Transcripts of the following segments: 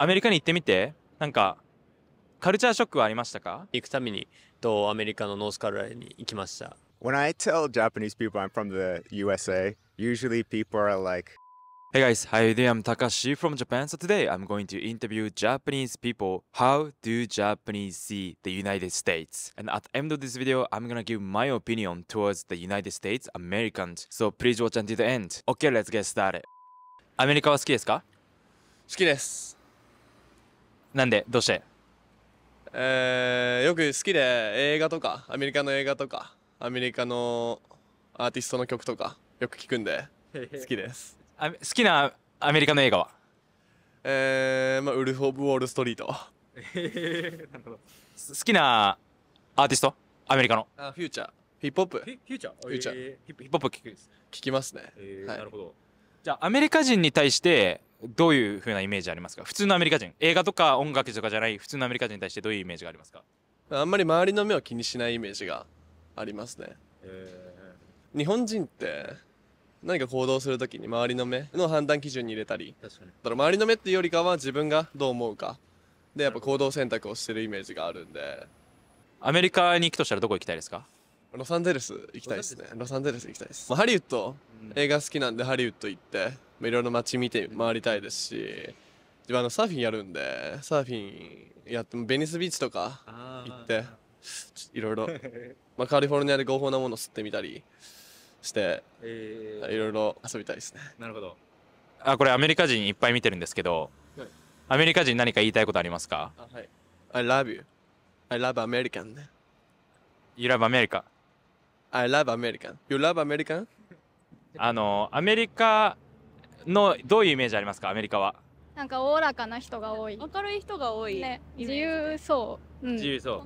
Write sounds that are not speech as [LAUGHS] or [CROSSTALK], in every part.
アメリカに行ってみて、なんか、カルチャーショックはありましたか行くためにとアメリカのノースカロライナに行きました。When I tell Japanese people I'm from the USA, usually people are like, Hey guys, how you doing? I'm Takashi from Japan. So today I'm going to interview Japanese people. How do Japanese see the United States? And at the end of this video, I'm gonna give my opinion towards the United States Americans. So please watch until the end. Okay, let's get started. アメリカは好きですか好きです。なんでどうしてえー、よく好きで映画とかアメリカの映画とかアメリカのアーティストの曲とかよく聞くんで好きですあ好きなアメリカの映画はえー、まあ、ウルフ・オブ・ウォール・ストリート [LAUGHS] 好きなアーティストアメリカのあフューチャーヒップホップフューチャーフーチャー、ヒップホップ聞く聞きますね、えーはい、なるほどじゃあアメリカ人に対してどういうふうなイメージありますか普通のアメリカ人映画とか音楽とかじゃない普通のアメリカ人に対してどういうイメージがありますかあんまり周りの目を気にしないイメージがありますね、えー、日本人って何か行動する時に周りの目の判断基準に入れたりだから周りの目っていうよりかは自分がどう思うかでやっぱ行動選択をしてるイメージがあるんでアメリカに行くとしたらどこ行きたいですかロサンゼルス行きたいですねロサンゼルス行きたいです、まあ、ハリウッド、うん、映画好きなんでハリウッド行っていろいろ街見て回りたいですし自分あのサーフィンやるんでサーフィンやってベニスビーチとか行っていろいろ、まあ、カリフォルニアで合法なもの吸ってみたりしていろいろ遊びたいですねなるほどあこれアメリカ人いっぱい見てるんですけど、はい、アメリカ人何か言いたいことありますかあはい I love you I love American ね You love America I love American. You love American? あのアメリカのどういうイメージありますかアメリカはなんかおおらかな人が多い明るい人が多い、ね、自由そう、うん、自由そう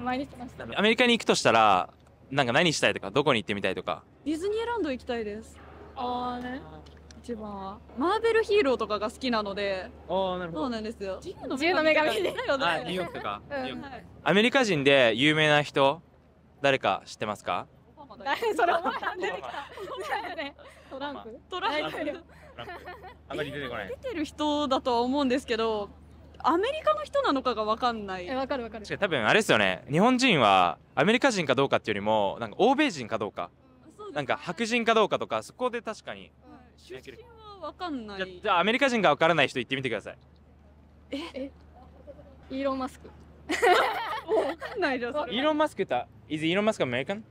毎日そう、うん、アメリカに行くとしたらなんか何したいとかどこに行ってみたいとかディズニーランド行きたいですああね一番はマーベルヒーローとかが好きなのでああなるほどそうなんですよ自由の女神だよねあニューヨークとか、うんアメリカ人で有名な人誰か知ってますか誰それ思っ出てきた、ね、[LAUGHS] トランク？トランク。あまり出てこない出てる人だとは思うんですけどアメリカの人なのかがわかんないわかるわかる多分あれですよね日本人はアメリカ人かどうかっていうよりもなんか欧米人かどうか、うんね、なんか白人かどうかとかそこで確かに、うん、出身はわかんないじゃあアメリカ人がわからない人言ってみてくださいええイーロン・マスクないじゃんそれイーロン・マスクだ、イーロン・マスクはアメリカン。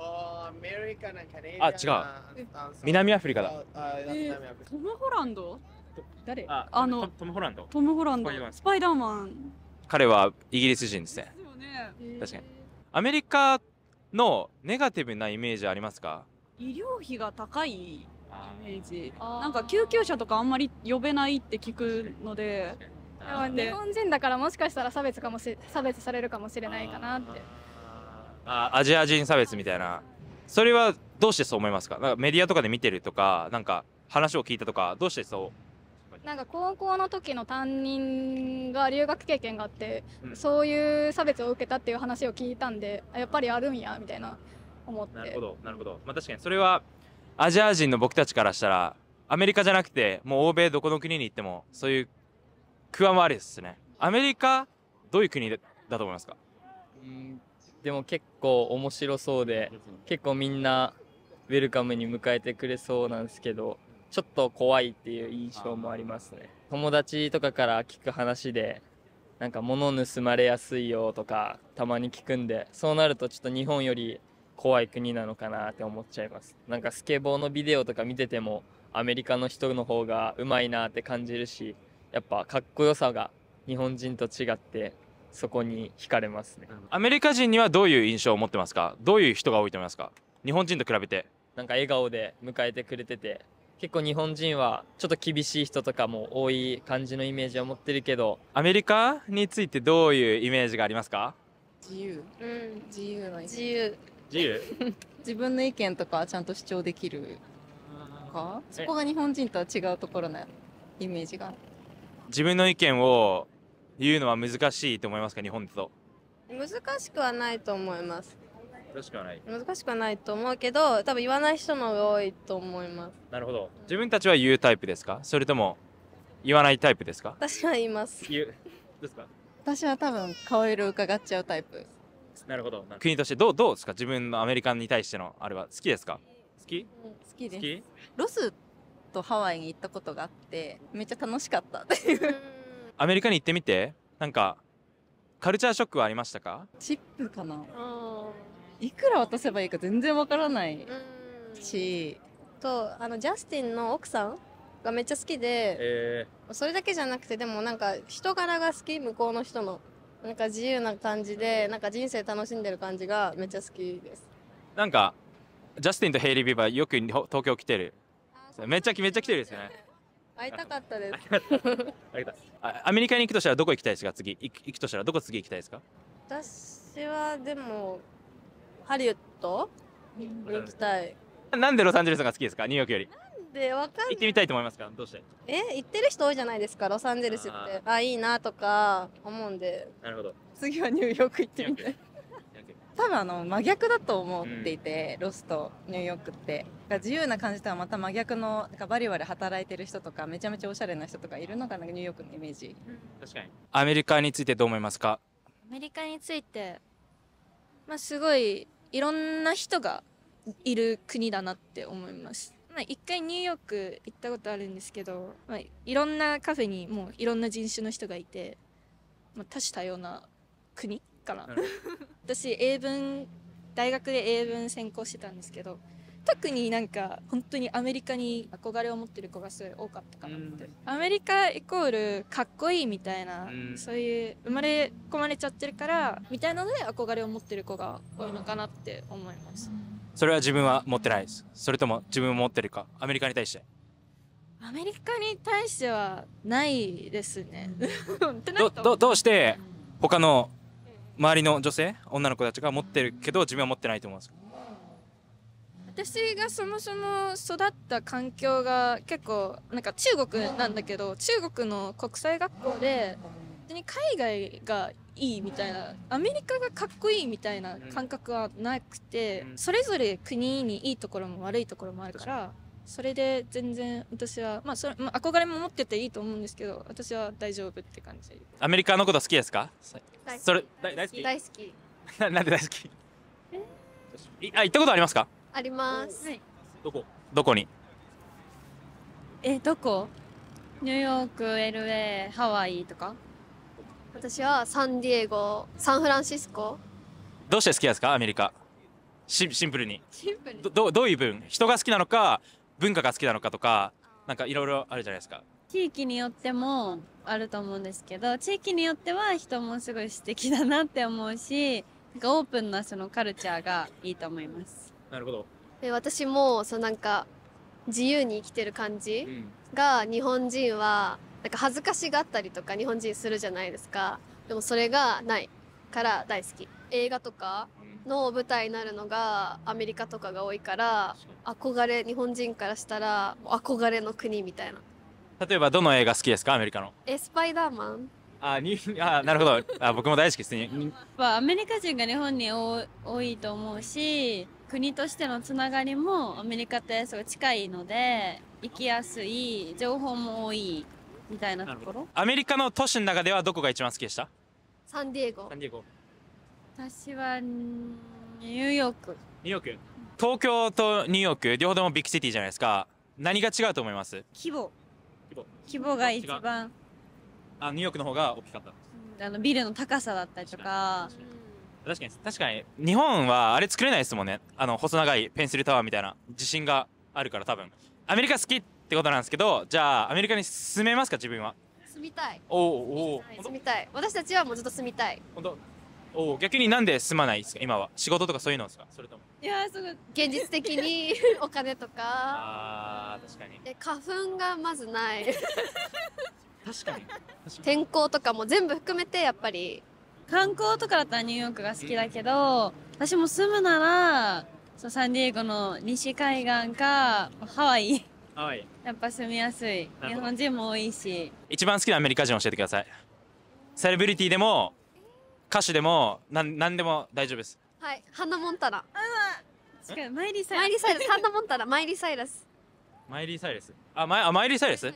a あ違う南アフリカだ、トム・ホランド誰ああのトム・ホランドトム・ホランドスパイダーマン彼はイギリス人ですね確かにアメリカのネガティブなイメージありますか医療費が高いイメージなんか救急車とかあんまり呼べないって聞くので日本人だからもしかしたら差別かもし差別されるかもしれないかなってあアジア人差別みたいなそれはどうしてそう思いますかなんかメディアとかで見てるとかなんか話を聞いたとかどうしてそうなんか高校の時の担任が留学経験があって、うん、そういう差別を受けたっていう話を聞いたんでやっぱりあるんやみたいな思ってなるほどなるほど、まあ、確かにそれはアジア人の僕たちからしたらアメリカじゃなくてもう欧米どこの国に行ってもそういうもありですね。アメリカ、どういう国だと思いますかうんでも結構面白そうで、結構みんなウェルカムに迎えてくれそうなんですけど、ちょっと怖いっていう印象もありますね。友達とかから聞く話で、なんか物盗まれやすいよとかたまに聞くんで、そうなるとちょっと日本より怖い国なのかなって思っちゃいます。なんかスケボーのビデオとか見ててもアメリカの人の方がうまいなって感じるし、やっぱかっこよさが日本人と違ってそこに惹かれますねアメリカ人にはどういう印象を持ってますかどういう人が多いと思いますか日本人と比べてなんか笑顔で迎えてくれてて結構日本人はちょっと厳しい人とかも多い感じのイメージを持ってるけどアメリカについてどういうイメージがありますか自由うん自由の自由自由 [LAUGHS] 自分の意見とかちゃんと主張できるかそこが日本人とは違うところのイメージが自分の意見を言うのは難しいと思いますか日本と難しくはないと思います難しくはない難しくはないと思うけど多分言わない人の方が多いと思いますなるほど自分たちは言うタイプですかそれとも言わないタイプですか私は言います言うですか私は多分顔色伺っちゃうタイプなるほど国としてどうどうですか自分のアメリカンに対してのあれは好きですか好き、好きですロスとハワイに行ったことがあってめっちゃ楽しかったっていうアメリカに行ってみてなんかカルチャーショックはありましたかチップかないくら渡せばいいか全然わからないしとあのジャスティンの奥さんがめっちゃ好きで、えー、それだけじゃなくてでもなんか人柄が好き向こうの人のなんか自由な感じでなんか人生楽しんでる感じがめっちゃ好きですなんかジャスティンとヘイリー・ビーバーよく東京来てるめちゃめちゃ来てるですね。会いたかったです。[LAUGHS] あアメリカに行くとしたらどこ行きたいですか次行行くとしたらどこ次行きたいですか私はでもハリウッドに行きたい。なんでロサンゼルスが好きですかニューヨークより。でわかん行ってみたいと思いますかどうしてえ行ってる人多いじゃないですかロサンゼルスってああいいなとか思うんでなるほど次はニューヨーク行ってみたい多分あの真逆だと思っていて、うん、ロスとニューヨークって自由な感じとはまた真逆のなんかバリバリ働いてる人とかめちゃめちゃおしゃれな人とかいるのがなんかニューヨークのイメージ確かにアメリカについてどう思いますかアメリカについて、まあ、すごいいろんな人がいる国だなって思いますまあ、一回ニューヨーク行ったことあるんですけど、まあ、いろんなカフェにもういろんな人種の人がいて、まあ、多種多様な国から私英文大学で英文専攻してたんですけど特になんか本当にアメリカに憧れを持ってる子がすごい多かったかなって、うん、アメリカイコールかっこいいみたいな、うん、そういう生まれ込まれちゃってるからみたいなので憧れを持ってる子が多いのかなって思いますそれは自分は持ってないですそれとも自分持ってるかアメリカに対してアメリカに対してはないですね [LAUGHS] どどどうして他の周りの女性女の子たちが持ってるけど自分は持ってないと思います私がそもそも育った環境が結構なんか中国なんだけど中国の国際学校でに海外がいいみたいなアメリカがかっこいいみたいな感覚はなくて、それぞれ国にいいところも悪いところもあるから。それで全然私は、まあそれ憧れも持ってていいと思うんですけど私は大丈夫って感じアメリカのこと好きですかそれ大好き大好き [LAUGHS] なんで大好きえあ行ったことありますかあります、はい、どこどこにえどこニューヨーク LA ハワイとか私はサンディエゴサンフランシスコどうして好きですかアメリカシンプルにシンプルにどどういう分人が好きなのか文化が好きなのかとかなんかいろいろあるじゃないですか地域によってもあると思うんですけど地域によっては人もすごい素敵だなって思うしなんかオープンなそのカルチャーがいいと思いますなるほどで私もそうなんか自由に生きてる感じが日本人はなんか恥ずかしがったりとか日本人するじゃないですかでもそれがないから大好き映画とかの舞台になるのがアメリカとかが多いから憧れ日本人からしたら憧れの国みたいな例えばどの映画好きですかアメリカのエスパイダーマンあにあなるほどあ僕も大好きですね、まあ、アメリカ人が日本に多いと思うし国としてのつながりもアメリカってすごい近いので行きやすい情報も多いみたいなところアメリカの都市の中ではどこが一番好きでしたサンディエゴサンディエゴ私はニューヨークニューヨーク東京とニューヨーク両方ともビッグシティじゃないですか何が違うと思います規模規模が一番あニューヨークの方が大きかったあのビルの高さだったりとか確かに確かに日本はあれ作れないですもんねあの細長いペンシルタワーみたいな地震があるから多分アメリカ好きってことなんですけどじゃあアメリカに住めますか自分は住みたいおおおお住みたい私たちはもうずっと住みたい本当お逆になんで住まないですか今は仕事とかそういうのですかそれともいやすごい現実的に [LAUGHS] お金とかあ確かにで花粉がまずない確かに [LAUGHS] 天候とかも全部含めてやっぱり観光とかだったらニューヨークが好きだけど、うん、私も住むならそうサンディエゴの西海岸かハワイハワイやっぱ住みやすい日本人も多いし一番好きなアメリカ人教えてくださいセレブリティでも歌詞でもなん何でも大丈夫ですはいハンナモンタうんイリマイリーサイラスハンナモンタマイリーサイラスマイリーサイラスあマイあマイリーサイラス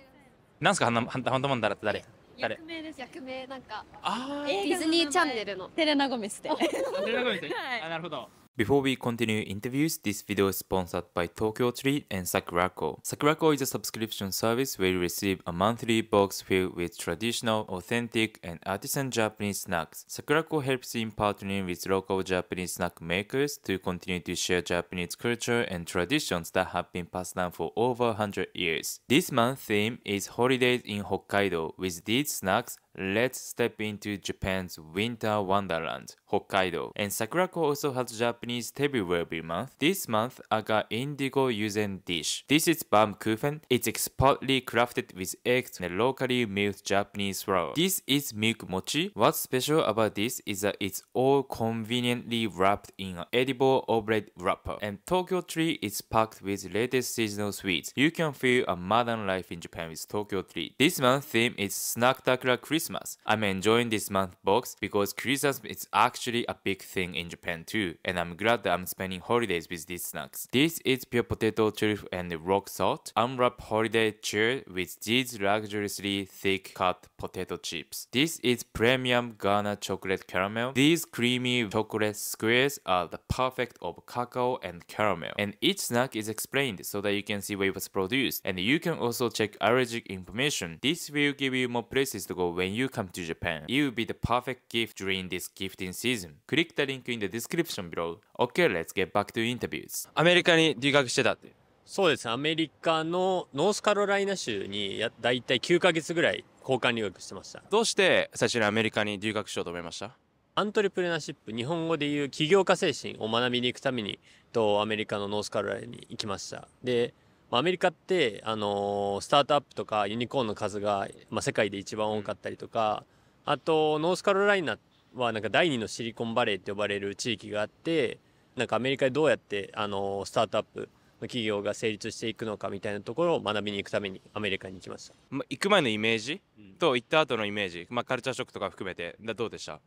なんすかハンナハンナモンタって誰役名です役名なんかあディズニーチャンネルのテレナゴメスでテレナゴメス、はい、あなるほど Before we continue interviews, this video is sponsored by Tokyo Tree and Sakurako. Sakurako is a subscription service where you receive a monthly box filled with traditional, authentic, and artisan Japanese snacks. Sakurako helps in partnering with local Japanese snack makers to continue to share Japanese culture and traditions that have been passed down for over 100 years. This month's theme is Holidays in Hokkaido. With these snacks, Let's step into Japan's winter wonderland, Hokkaido. And Sakurako also has Japanese February month. This month, I got indigo yuzen dish. This is kufen. It's expertly crafted with eggs and locally milled Japanese flour. This is milk mochi. What's special about this is that it's all conveniently wrapped in an edible oblate wrapper. And Tokyo tree is packed with latest seasonal sweets. You can feel a modern life in Japan with Tokyo tree. This month's theme is Snack Takura Christmas Christmas. I'm enjoying this month box because Christmas is actually a big thing in Japan too, and I'm glad that I'm spending holidays with these snacks. This is pure potato truffle and rock salt, unwrap holiday cheer with these luxuriously thick cut potato chips. This is premium Ghana chocolate caramel. These creamy chocolate squares are the perfect of cacao and caramel, and each snack is explained so that you can see where it was produced, and you can also check allergic information. This will give you more places to go when when you come to Japan. It will be the perfect gift during this gifting season. Click the link in the description below. Okay, let's get back to interviews. アメリカに留学してたっていう。そうですアメリカのノースカロライナ州にやだいたい9ヶ月ぐらい交換留学してました。どうして最初にアメリカに留学しようと思いましたアントレプレナーシップ、日本語でいう起業家精神を学びに行くために、とアメリカのノースカロライナに行きました。で、まあ、アメリカって、あのー、スタートアップとかユニコーンの数が、まあ、世界で一番多かったりとか、あとノースカロライナはなんか第二のシリコンバレーって呼ばれる地域があってなんかアメリカでどうやって、あのー、スタートアップの企業が成立していくのかみたいなところを学びに行くためにアメリカに行きました、ま行く前のイメージと行った後のイメージ、まあ、カルチャーショックとか含めてどうでした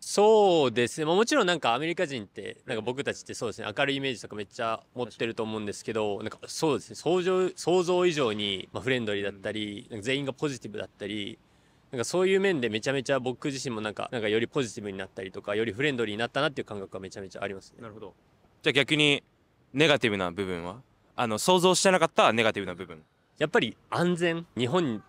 そうですね、もちろんなんかアメリカ人ってなんか僕たちってそうですね明るいイメージとかめっちゃ持ってると思うんですけどなんかそうですね想像想像以上にまあフレンドリーだったり、なん全員がポジティブだったりなんかそういう面でめちゃめちゃ僕自身もなんかなんかよりポジティブになったりとかよりフレンドリーになったなっていう感覚はめちゃめちゃありますね。なるほどじゃあ逆にネガティブな部分はあの想像してなかったネガティブな部分やっぱり安全日本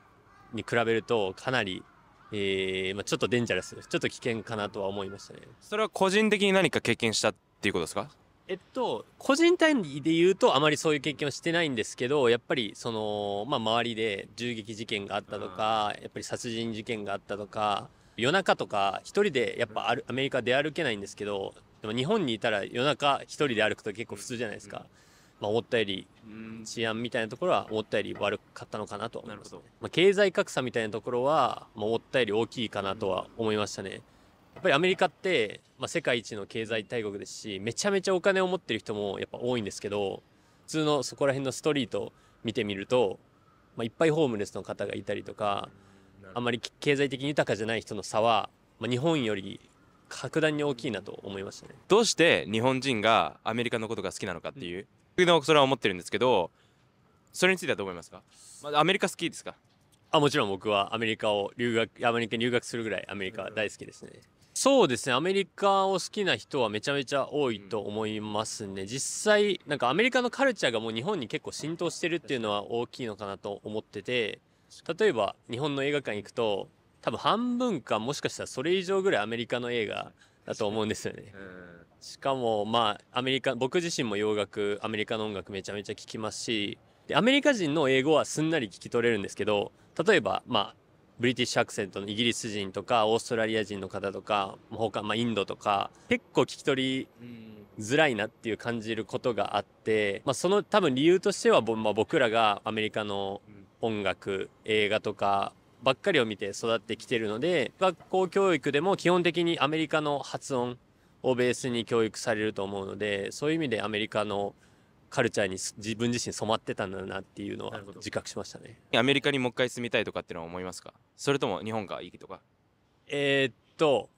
に比べるとかなりえーまあ、ちょっとデンジャラスちょっと危険かなとは思いましたねそれは個人的に何か経験したっていうことですかえっと個人単位で言うとあまりそういう経験はしてないんですけどやっぱりその、まあ、周りで銃撃事件があったとか、うん、やっぱり殺人事件があったとか夜中とか一人でやっぱアメリカ出歩けないんですけどでも日本にいたら夜中一人で歩くと結構普通じゃないですか。うんまあ、思ったより治安みたいなところは思ったより悪かったのかなと思います、ね、まあ、経済格差みたいなところは、まあ、思ったより大きいかなとは思いましたね。やっぱりアメリカって、まあ、世界一の経済大国ですし、めちゃめちゃお金を持ってる人もやっぱ多いんですけど、普通のそこら辺のストリート見てみると、まあ、いっぱいホームレスの方がいたりとか、あまり経済的に豊かじゃない人の差は、まあ、日本より格段に大きいなと思いましたね。どうして日本人がアメリカのことが好きなのかっていう、うんのそれは思ってるんですけどそれについてはどう思いますか、まあ、アメリカ好きですかあもちろん僕はアメリカを留学アメリカに留学するぐらいアメリカ大好きですね、うん、そうですねアメリカを好きな人はめちゃめちゃ多いと思いますね、うん、実際なんかアメリカのカルチャーがもう日本に結構浸透してるっていうのは大きいのかなと思ってて例えば日本の映画館行くと多分半分かもしかしたらそれ以上ぐらいアメリカの映画だと思うんですよね。しかもまあアメリカ僕自身も洋楽アメリカの音楽めちゃめちゃ聴きますしでアメリカ人の英語はすんなり聞き取れるんですけど例えばまあブリティッシュアクセントのイギリス人とかオーストラリア人の方とか他、まあ、インドとか結構聞き取りづらいなっていう感じることがあって、まあ、その多分理由としては、まあ、僕らがアメリカの音楽映画とかばっかりを見て育ってきてるので、学校教育でも基本的にアメリカの発音をベースに教育されると思うので、そういう意味でアメリカのカルチャーに自分自身染まってたんだなっていうのは自覚しましたね。アメリカにもう一回住みたいとかってのは思いますかそれとも日本がいいとかえー、っと、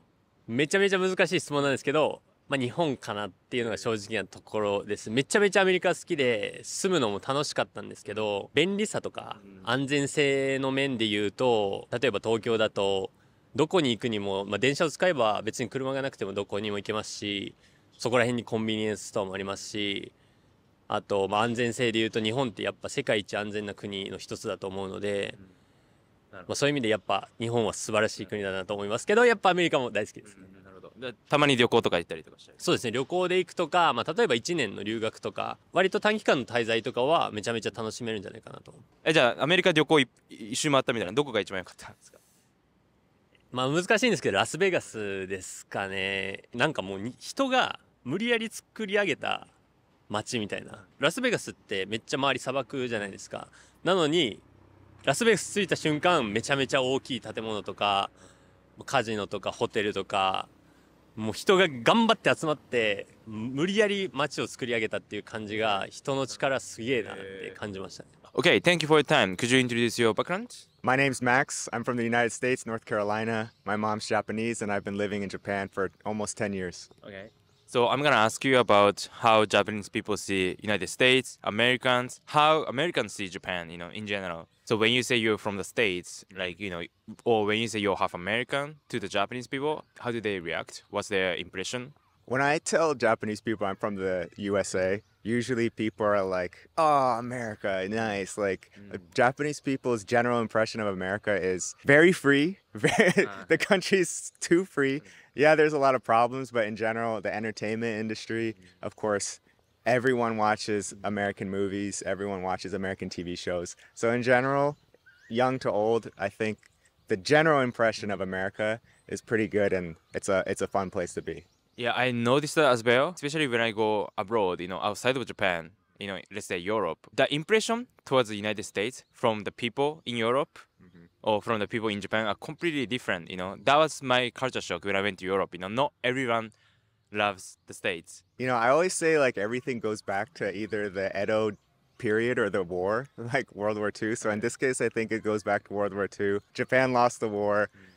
めちゃめちゃ難しい質問なんですけど、まあ、日本かなっていうのが正直なところです。めちゃめちゃアメリカ好きで、住むのも楽しかったんですけど、便利さとか安全性の面で言うと、例えば東京だと、どこに行くにも、まあ、電車を使えば別に車がなくてもどこにも行けますし、そこら辺にコンビニエンスストアもありますし、あと、まあ、安全性で言うと日本ってやっぱ世界一安全な国の一つだと思うので、まあ、そういう意味でやっぱ日本は素晴らしい国だなと思いますけど、やっぱアメリカも大好きですね。たまに旅行とか行ったりとかしたりそうですね旅行で行くとか、まあ、例えば1年の留学とか割と短期間の滞在とかはめちゃめちゃ楽しめるんじゃないかなとえじゃあアメリカ旅行一周回ったみたいなどこが一番良かったんですかまあ難しいんですけどラスベガスですかねなんかもう人が無理やり作り上げた街みたいなラスベガスってめっちゃ周り砂漠じゃないですかなのにラスベガス着いた瞬間めちゃめちゃ大きい建物とかカジノとかホテルとかもう人が頑張って集まって無理やり街を作り上げたっていう感じが人の力すげえなって感じましたね。Okay, thank you for your time. Could you introduce your background? My name's Max. I'm from the United States, North Carolina. My mom's Japanese and I've been living in Japan for almost 10 years. Okay. So I'm going to ask you about how Japanese people see United States, Americans, how Americans see Japan, you know, in general. So when you say you're from the States, like, you know, or when you say you're half American to the Japanese people, how do they react? What's their impression? When I tell Japanese people I'm from the USA, usually people are like, oh, America, nice. Like, uh, mm. Japanese people's general impression of America is very free. [LAUGHS] Very, uh. Uh-huh. the country's too free. Mm. Yeah, there's a lot of problems, but in general, the entertainment industry, mm. of course, everyone watches mm. American movies, everyone watches American TV shows. So, in general, young to old, I think the general impression of America is pretty good and it's a it's a fun place to be. Yeah, I noticed that as well, especially when I go abroad, you know, outside of Japan, you know, let's say Europe. The impression towards the United States from the people in Europe mm-hmm. or from the people in Japan are completely different, you know. That was my culture shock when I went to Europe, you know, not everyone loves the States. You know, I always say like everything goes back to either the Edo period or the war, [LAUGHS] like World War II. So in this case, I think it goes back to World War II. Japan lost the war. Mm-hmm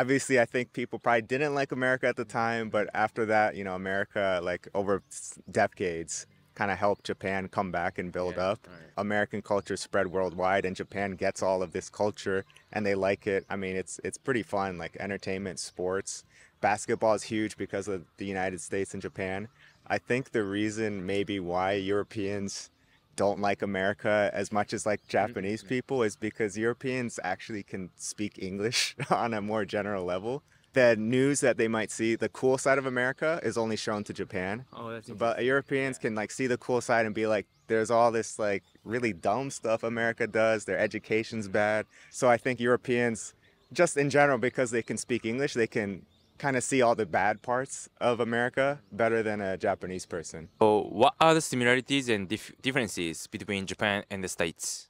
obviously, I think people probably didn't like America at the time, but after that, you know, America, like over decades, kind of helped Japan come back and build yeah, up. Right. American culture spread worldwide, and Japan gets all of this culture and they like it. I mean, it's it's pretty fun, like entertainment, sports. Basketball is huge because of the United States and Japan. I think the reason maybe why Europeans don't like America as much as like mm-hmm, Japanese mm -hmm. people is because Europeans actually can speak English [LAUGHS] on a more general level. The news that they might see, the cool side of America, is only shown to Japan. Oh, that's but Europeans yeah. can like see the cool side and be like, there's all this like really dumb stuff America does. Their education's bad. So I think Europeans, just in general, because they can speak English, they can kind of see all the bad parts of America better than a Japanese person. So, what are the similarities and dif differences between Japan and the States?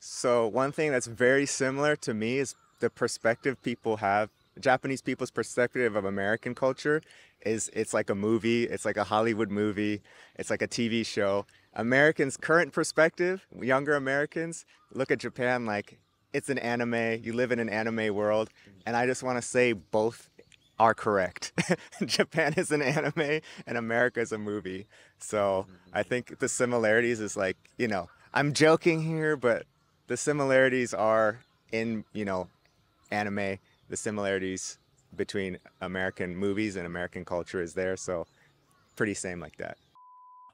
So, one thing that's very similar to me is the perspective people have. Japanese people's perspective of American culture is it's like a movie, it's like a Hollywood movie, it's like a TV show. Americans' current perspective, younger Americans, look at Japan like it's an anime, you live in an anime world. And I just want to say both are correct. [LAUGHS] Japan is an anime and America is a movie. So I mm-hmm. think the similarities is like, you know, I'm joking here, but the similarities are in, you know, anime, the similarities between American movies and American culture is there. So pretty same like that.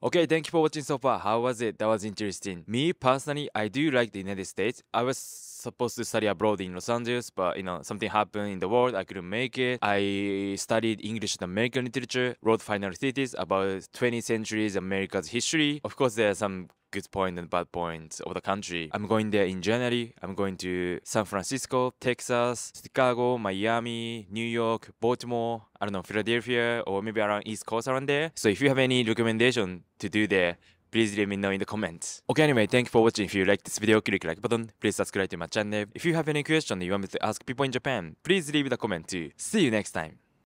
Okay, thank you for watching so far. How was it? That was interesting. Me personally, I do like the United States. I was supposed to study abroad in Los Angeles, but you know something happened in the world. I couldn't make it. I studied English and American literature, wrote final thesis about 20 centuries America's history. Of course, there are some good point and bad points of the country. I'm going there in January. I'm going to San Francisco, Texas, Chicago, Miami, New York, Baltimore, I don't know, Philadelphia, or maybe around East Coast around there. So if you have any recommendation to do there, Please let me know in the comments. Okay, anyway, thank you for watching. If you like this video, click like button. Please subscribe to my channel. If you have any question you want me to ask people in Japan, please leave the comment too. See you next time.